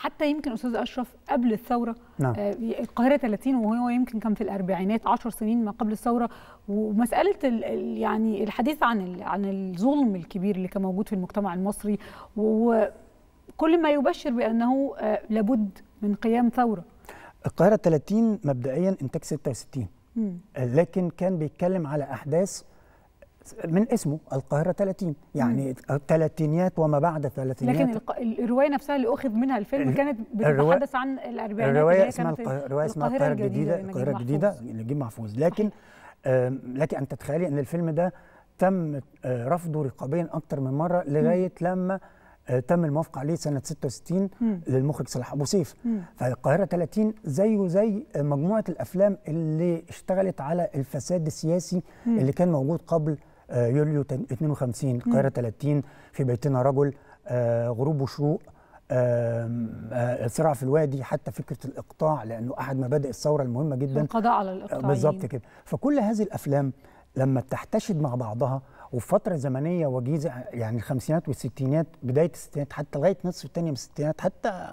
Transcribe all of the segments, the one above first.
حتى يمكن استاذ اشرف قبل الثوره نعم. آه، القاهره 30 وهو يمكن كان في الاربعينات 10 سنين ما قبل الثوره ومساله يعني الحديث عن عن الظلم الكبير اللي كان موجود في المجتمع المصري وكل ما يبشر بانه آه، لابد من قيام ثوره القاهره 30 مبدئيا انتاج 66 لكن كان بيتكلم على احداث من اسمه القاهرة 30 يعني الثلاثينيات وما بعد الثلاثينيات لكن الق... الرواية نفسها اللي أخذ منها الفيلم كانت بتتحدث عن الأربعينات الرواية اسمها القاهرة القاهرة, اسمها القاهرة الجديدة القاهرة الجديدة لنجيب محفوظ لكن آه، لك أن تتخيلي أن الفيلم ده تم آه، رفضه رقابيا أكثر من مرة لغاية لما آه، تم الموافقة عليه سنة 66 مم. للمخرج صلاح أبو سيف فالقاهرة 30 زيه زي مجموعة الأفلام اللي اشتغلت على الفساد السياسي مم. اللي كان موجود قبل آه، يوليو 52 القاهرة 30 في بيتنا رجل آه، غروب وشروق الصراع آه، في الوادي حتى فكره الاقطاع لانه احد مبادئ الثوره المهمه جدا القضاء على الاقطاع بالظبط كده فكل هذه الافلام لما بتحتشد مع بعضها وفي فتره زمنيه وجيزه يعني الخمسينات والستينات بدايه الستينات حتى لغايه نصف الثانيه من الستينات حتى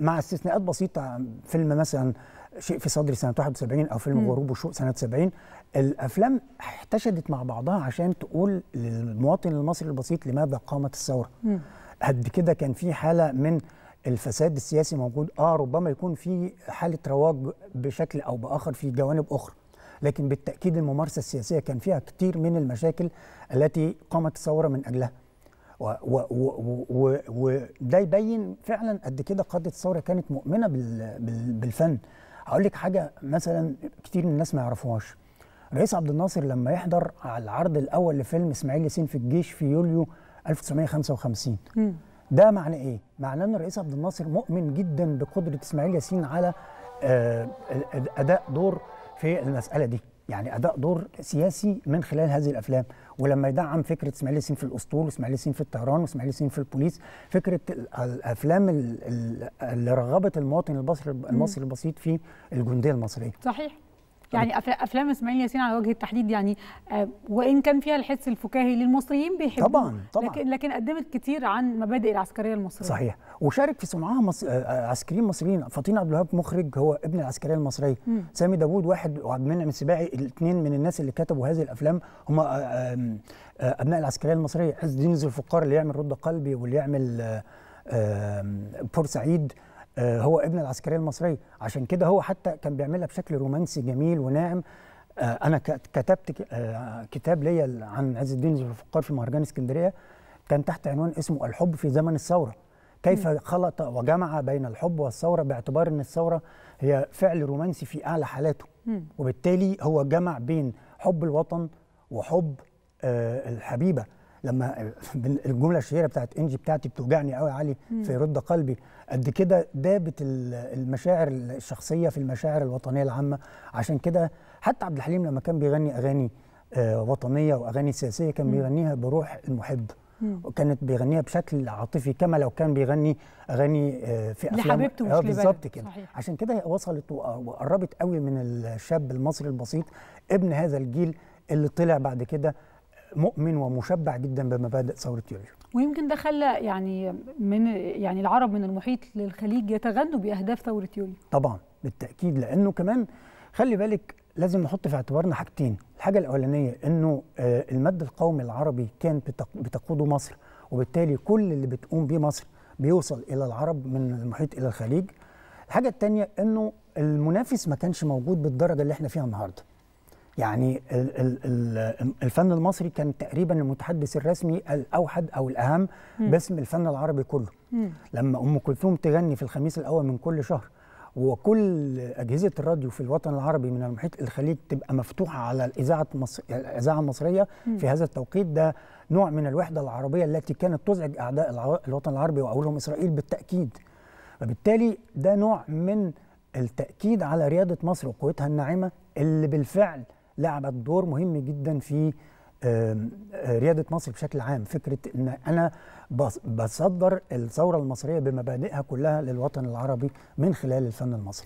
مع استثناءات بسيطه فيلم مثلا شيء في صدري سنه 71 او فيلم غروب وشوق سنه 70 الافلام احتشدت مع بعضها عشان تقول للمواطن المصري البسيط لماذا قامت الثوره قد كده كان في حاله من الفساد السياسي موجود اه ربما يكون في حاله رواج بشكل او باخر في جوانب اخرى لكن بالتاكيد الممارسه السياسيه كان فيها كتير من المشاكل التي قامت الثوره من اجلها وده يبين فعلا قد كده قاده الثوره كانت مؤمنه بال بال بالفن هقول لك حاجه مثلا كتير من الناس ما يعرفوهاش الرئيس عبد الناصر لما يحضر على العرض الاول لفيلم اسماعيل ياسين في الجيش في يوليو 1955 م. ده معنى ايه معناه ان الرئيس عبد الناصر مؤمن جدا بقدره اسماعيل ياسين على آه، اداء دور في المساله دي يعني اداء دور سياسي من خلال هذه الافلام ولما يدعم فكره اسماعيل ياسين في الاسطول واسماعيل ياسين في الطيران واسماعيل ياسين في البوليس فكره الافلام اللي رغبت المواطن المصري المصري البسيط في الجنديه المصريه صحيح يعني افلام اسماعيل ياسين على وجه التحديد يعني آه، وان كان فيها الحس الفكاهي للمصريين بيحبوه طبعا طبعا لكن لكن قدمت كتير عن مبادئ العسكريه المصريه صحيح وشارك في صنعها مصر... آه، آه، عسكريين مصريين فطين عبد الوهاب مخرج هو ابن العسكريه المصريه مم. سامي داوود واحد وعبد المنعم السباعي الاثنين من الناس اللي كتبوا هذه الافلام هم ابناء العسكريه المصريه عز الدين الفقار اللي يعمل رد قلبي واللي يعمل بورسعيد آه، هو ابن العسكريه المصريه عشان كده هو حتى كان بيعملها بشكل رومانسي جميل وناعم آه، انا كتبت آه، كتاب ليا عن عز الدين الفقار في مهرجان اسكندريه كان تحت عنوان اسمه الحب في زمن الثوره كيف خلط وجمع بين الحب والثوره باعتبار ان الثوره هي فعل رومانسي في اعلى حالاته وبالتالي هو جمع بين حب الوطن وحب الحبيبه لما الجمله الشهيره بتاعت انجي بتاعتي بتوجعني قوي يا علي في رد قلبي قد كده دابت المشاعر الشخصيه في المشاعر الوطنيه العامه عشان كده حتى عبد الحليم لما كان بيغني اغاني آه، وطنيه واغاني سياسيه كان بيغنيها بروح المحب وكانت بيغنيها بشكل عاطفي كما لو كان بيغني اغاني آه، في افلام لحبيبته آه، بالظبط كده صحيح. عشان كده وصلت وقربت قوي من الشاب المصري البسيط ابن هذا الجيل اللي طلع بعد كده مؤمن ومشبع جدا بمبادئ ثوره يوليو ويمكن ده خلى يعني من يعني العرب من المحيط للخليج يتغنوا باهداف ثوره يوليو طبعا بالتاكيد لانه كمان خلي بالك لازم نحط في اعتبارنا حاجتين الحاجه الاولانيه انه آه، المد القومي العربي كان بتقوده مصر وبالتالي كل اللي بتقوم به مصر بيوصل الى العرب من المحيط الى الخليج الحاجه الثانيه انه المنافس ما كانش موجود بالدرجه اللي احنا فيها النهارده يعني الفن المصري كان تقريبا المتحدث الرسمي الاوحد او الاهم باسم الفن العربي كله لما ام كلثوم تغني في الخميس الاول من كل شهر وكل اجهزه الراديو في الوطن العربي من المحيط الخليج تبقى مفتوحه على الاذاعه الاذاعه المصريه في هذا التوقيت ده نوع من الوحده العربيه التي كانت تزعج اعداء الوطن العربي واولهم اسرائيل بالتاكيد وبالتالي ده نوع من التاكيد على رياده مصر وقوتها الناعمه اللي بالفعل لعبت دور مهم جدا في آه، ريادة مصر بشكل عام فكرة أن أنا بصدر الثورة المصرية بمبادئها كلها للوطن العربي من خلال الفن المصري